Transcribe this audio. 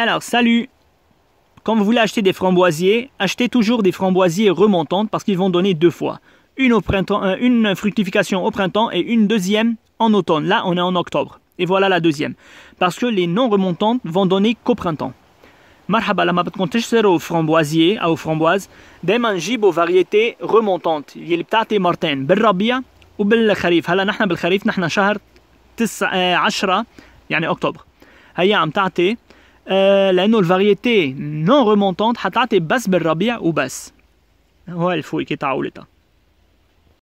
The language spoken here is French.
Alors, salut Quand vous voulez acheter des framboisiers, achetez toujours des framboisiers remontantes parce qu'ils vont donner deux fois. Une, au printemps, euh, une fructification au printemps et une deuxième en automne. Là, on est en octobre. Et voilà la deuxième. Parce que les non remontantes vont donner qu'au printemps. مرحبا لما بدكم تشتروا فramboisier aux فramboise دائما et فاريتي ريمونتونت يلي بتعطي مرتين بالربيع kharif. Nous نحن بالخريف نحن شهر 9 10 يعني اكتوبر هي عم تعطي euh, la variété non remontante a été basse barrabia ben ou basse. Oui, il faut